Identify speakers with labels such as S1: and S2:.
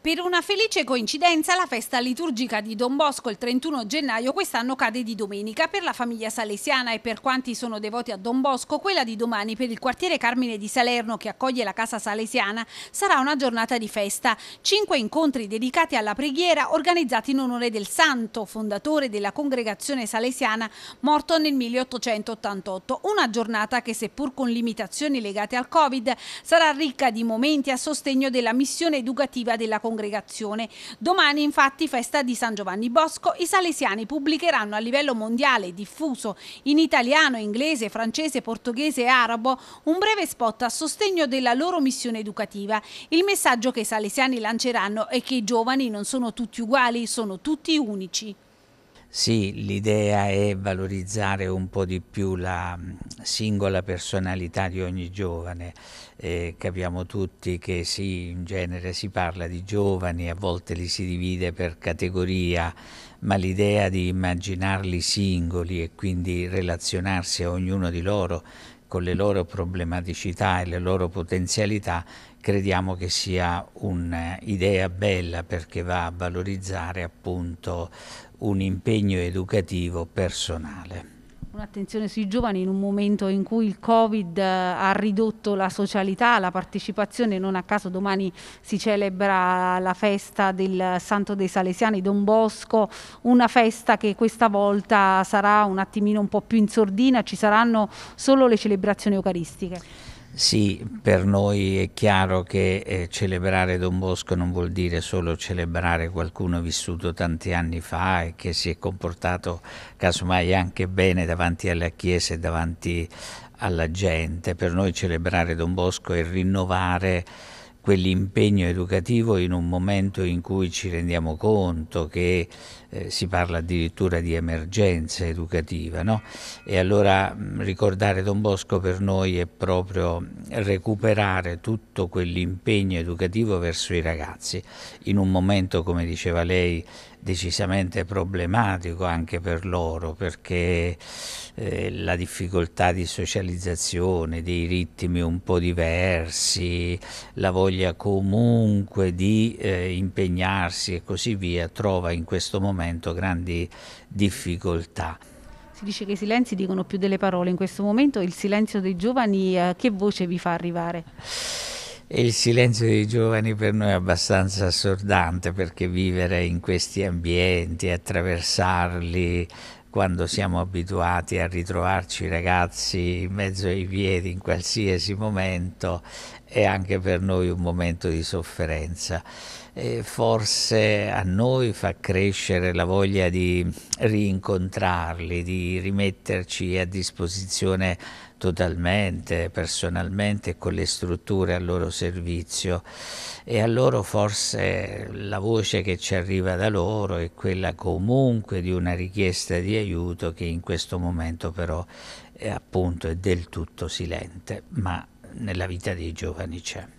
S1: Per una felice coincidenza la festa liturgica di Don Bosco il 31 gennaio quest'anno cade di domenica per la famiglia salesiana e per quanti sono devoti a Don Bosco quella di domani per il quartiere Carmine di Salerno che accoglie la casa salesiana sarà una giornata di festa. Cinque incontri dedicati alla preghiera organizzati in onore del santo, fondatore della congregazione salesiana morto nel 1888. Una giornata che seppur con limitazioni legate al Covid sarà ricca di momenti a sostegno della missione educativa della congregazione congregazione. Domani infatti festa di San Giovanni Bosco, i salesiani pubblicheranno a livello mondiale diffuso in italiano, inglese, francese, portoghese e arabo un breve spot a sostegno della loro missione educativa. Il messaggio che i salesiani lanceranno è che i giovani non sono tutti uguali, sono tutti unici.
S2: Sì, l'idea è valorizzare un po' di più la mm, singola personalità di ogni giovane. Eh, capiamo tutti che sì, in genere si parla di giovani, a volte li si divide per categoria, ma l'idea di immaginarli singoli e quindi relazionarsi a ognuno di loro con le loro problematicità e le loro potenzialità crediamo che sia un'idea bella perché va a valorizzare appunto un impegno educativo personale.
S1: Un'attenzione sui giovani in un momento in cui il Covid eh, ha ridotto la socialità, la partecipazione, non a caso domani si celebra la festa del Santo dei Salesiani, Don Bosco, una festa che questa volta sarà un attimino un po' più in sordina, ci saranno solo le celebrazioni eucaristiche.
S2: Sì, per noi è chiaro che eh, celebrare Don Bosco non vuol dire solo celebrare qualcuno vissuto tanti anni fa e che si è comportato casomai anche bene davanti alla Chiesa e davanti alla gente. Per noi celebrare Don Bosco è rinnovare quell'impegno educativo in un momento in cui ci rendiamo conto che eh, si parla addirittura di emergenza educativa. No? E allora ricordare Don Bosco per noi è proprio recuperare tutto quell'impegno educativo verso i ragazzi in un momento, come diceva lei, decisamente problematico anche per loro perché eh, la difficoltà di socializzazione, dei ritmi un po' diversi, la voglia comunque di eh, impegnarsi e così via trova in questo momento grandi difficoltà.
S1: Si dice che i silenzi dicono più delle parole, in questo momento il silenzio dei giovani eh, che voce vi fa arrivare?
S2: E il silenzio dei giovani per noi è abbastanza assordante perché vivere in questi ambienti, attraversarli, quando siamo abituati a ritrovarci ragazzi in mezzo ai piedi in qualsiasi momento è anche per noi un momento di sofferenza. E forse a noi fa crescere la voglia di rincontrarli, di rimetterci a disposizione totalmente, personalmente, con le strutture al loro servizio e a loro forse la voce che ci arriva da loro è quella comunque di una richiesta di aiuto che in questo momento però è eh, appunto è del
S1: tutto silente, ma nella vita dei giovani c'è.